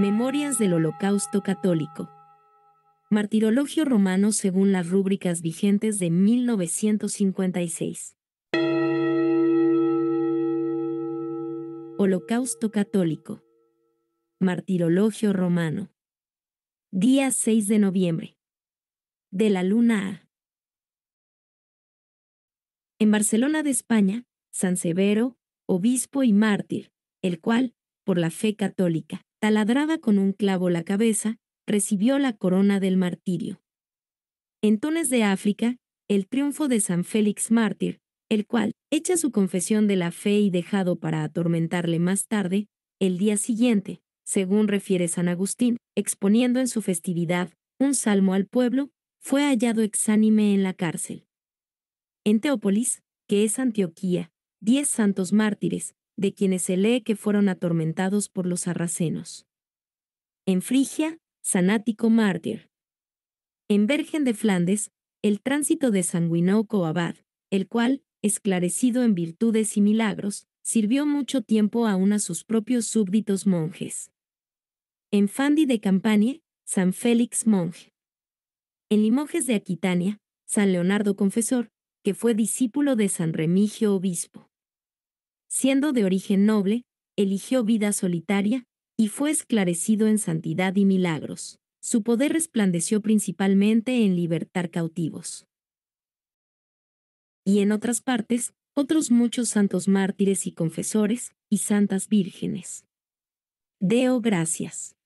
Memorias del Holocausto Católico. Martirologio romano según las rúbricas vigentes de 1956. Holocausto Católico. Martirologio romano. Día 6 de noviembre. De la luna A. En Barcelona de España, San Severo, obispo y mártir, el cual, por la fe católica, taladrada con un clavo la cabeza, recibió la corona del martirio. En Tones de África, el triunfo de San Félix Mártir, el cual, hecha su confesión de la fe y dejado para atormentarle más tarde, el día siguiente, según refiere San Agustín, exponiendo en su festividad un salmo al pueblo, fue hallado exánime en la cárcel. En Teópolis, que es Antioquía, diez santos mártires, de quienes se lee que fueron atormentados por los sarracenos. En Frigia, Sanático Mártir. En Bergen de Flandes, el tránsito de Sanguinoco Abad, el cual, esclarecido en virtudes y milagros, sirvió mucho tiempo aún a sus propios súbditos monjes. En Fandi de Campania, San Félix Monge. En Limoges de Aquitania, San Leonardo confesor, que fue discípulo de San Remigio obispo siendo de origen noble, eligió vida solitaria, y fue esclarecido en santidad y milagros. Su poder resplandeció principalmente en libertar cautivos. Y en otras partes, otros muchos santos mártires y confesores, y santas vírgenes. Deo gracias.